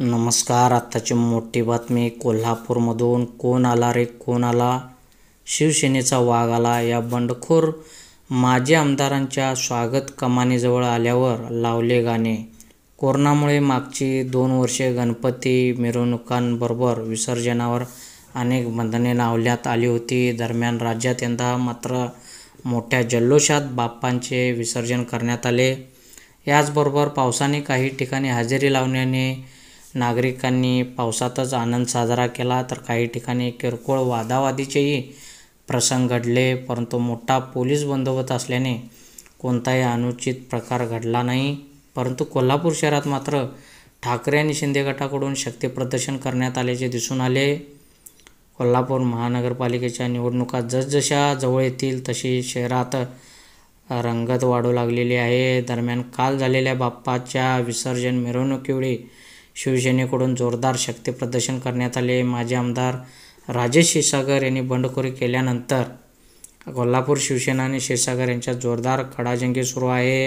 नमस्कार आत्ताची मोठी बातमी कोल्हापूरमधून कोण आला रे कोण आला शिवसेनेचा वाघ आला या बंडखोर माजी आमदारांच्या स्वागत कमानीजवळ आल्यावर लावले गाणे कोरोनामुळे मागची दोन वर्षे गणपती मिरवणुकांबरोबर विसर्जनावर अनेक बंधने लावण्यात आली होती दरम्यान राज्यात यंदा मात्र मोठ्या जल्लोषात बाप्पांचे विसर्जन करण्यात आले याचबरोबर पावसाने काही ठिकाणी हजेरी लावण्याने नागरिकांनी पावसातच आनंद साजरा केला तर काही ठिकाणी किरकोळ वादावादीचेही प्रसंग घडले परंतु मोठा पोलीस बंदोबस्त असल्याने कोणताही अनुचित प्रकार घडला नाही परंतु कोल्हापूर शहरात मात्र ठाकरे आणि शिंदे गटाकडून शक्तीप्रदर्शन करण्यात आल्याचे दिसून आले कोल्हापूर महानगरपालिकेच्या निवडणुका जसजशा जवळ येतील तशी शहरात रंगत वाढू लागलेली आहे दरम्यान काल झालेल्या बाप्पाच्या विसर्जन मिरवणुकीवेळी शिवसेनेकडून जोरदार प्रदर्शन करण्यात आले माजी आमदार राजेश क्षीरसागर यांनी बंडखोरी केल्यानंतर कोल्हापूर शिवसेना आणि क्षीरसागर यांच्यात जोरदार खडाजंगी सुरू आहे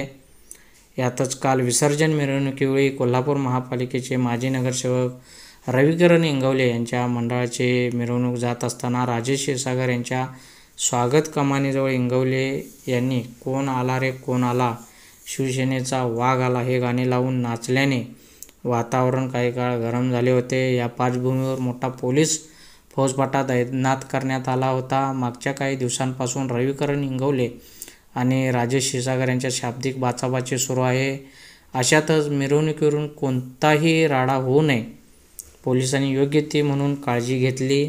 यातच काल विसर्जन मिरवणुकीवेळी कोल्हापूर महापालिकेचे माजी नगरसेवक रविकरण इंगवले यांच्या मंडळाचे मिरवणूक जात असताना राजेश क्षीरसागर यांच्या स्वागत कमानीजवळ इंगवले यांनी कोण आला रे कोण आला शिवसेनेचा वाघ आला हे गाणे लावून नाचल्याने वातावरण काही काळ गरम झाले होते या पार्श्वभूमीवर मोठा पोलीस फौजपाटा तैनात करण्यात आला होता मागच्या काही दिवसांपासून रविकरण इंगवले आणि राजेश शिसागर यांच्या शाब्दिक बाचाबाची सुरू आहे अशातच मिरवणुकीवरून कोणताही राडा होऊ नये पोलिसांनी योग्य ती म्हणून काळजी घेतली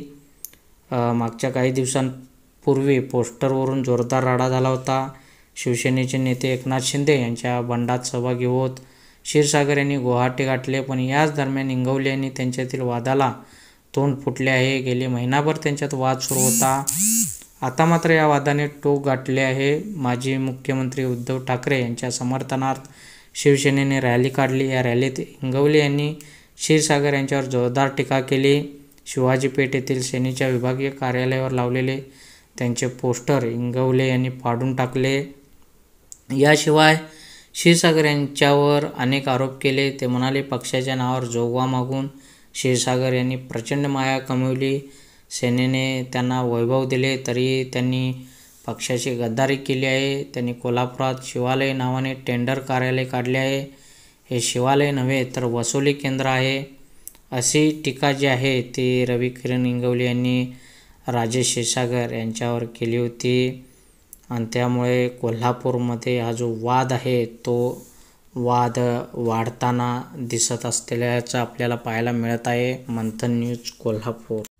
मागच्या काही दिवसांपूर्वी पोस्टरवरून जोरदार राडा झाला होता शिवसेनेचे नेते एकनाथ शिंदे यांच्या बंडात सहभागी होत क्षीरसागर यांनी गुवाहाटी गाठले पण याच दरम्यान इंगवले यांनी त्यांच्यातील वादाला तोंड फुटले आहे गेले महिनाभर त्यांच्यात वाद सुरू होता आता मात्र या वादाने टोक गाठले आहे माजी मुख्यमंत्री उद्धव ठाकरे यांच्या समर्थनार्थ शिवसेनेने रॅली काढली या रॅलीत इंगवले यांनी क्षीरसागर यांच्यावर जोरदार टीका केली शिवाजी येथील सेनेच्या विभागीय कार्यालयावर लावलेले त्यांचे पोस्टर इंगवले यांनी पाडून टाकले याशिवाय क्षीरसागर यांच्यावर अनेक आरोप केले ते म्हणाले पक्षाच्या नावावर जोगवा मागून क्षीरसागर यांनी प्रचंड माया कमवली सेनेने त्यांना वैभव दिले तरी त्यांनी पक्षाची गद्दारी केली आहे त्यांनी कोल्हापुरात शिवालय नावाने टेंडर कार्यालय काढले आहे हे शिवालय नव्हे तर वसुली केंद्र आहे अशी टीका जी आहे ती रवी किरण इंगवली यांनी राजेश क्षीरसागर यांच्यावर केली होती आणि त्यामुळे कोल्हापूरमध्ये हा जो वाद आहे तो वाद वाढताना दिसत असलेल्याचं आपल्याला पाहायला मिळत आहे मंथन न्यूज कोल्हापूर